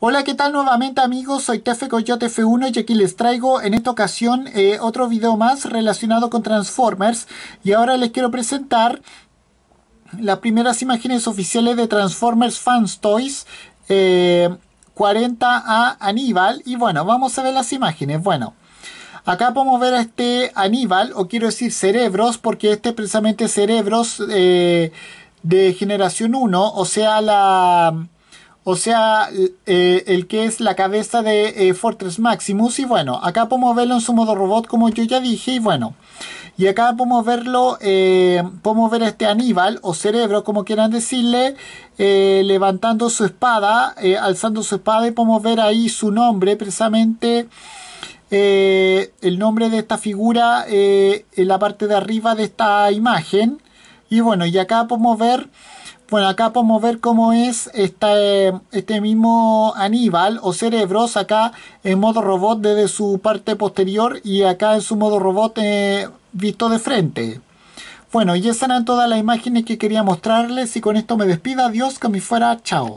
Hola, ¿qué tal nuevamente amigos? Soy Tefe Coyote F1 y aquí les traigo en esta ocasión eh, otro video más relacionado con Transformers y ahora les quiero presentar las primeras imágenes oficiales de Transformers Fans Toys 40A eh, Aníbal y bueno, vamos a ver las imágenes, bueno Acá podemos ver a este Aníbal, o quiero decir Cerebros, porque este es precisamente Cerebros eh, de generación 1, o sea, la, o sea, eh, el que es la cabeza de eh, Fortress Maximus. Y bueno, acá podemos verlo en su modo robot, como yo ya dije. Y bueno, y acá podemos verlo, eh, podemos ver a este Aníbal, o cerebro, como quieran decirle, levantando su espada, alzando su espada. Y podemos ver ahí su nombre, precisamente. el nombre de esta figura en la parte de arriba de esta imagen y bueno y acá podemos ver bueno, acá podemos ver cómo es eh, este mismo Aníbal o Cerebros acá en modo robot desde su parte posterior y acá en su modo robot eh, visto de frente. Bueno, y esas eran todas las imágenes que quería mostrarles y con esto me despido. Adiós, que me fuera. Chao.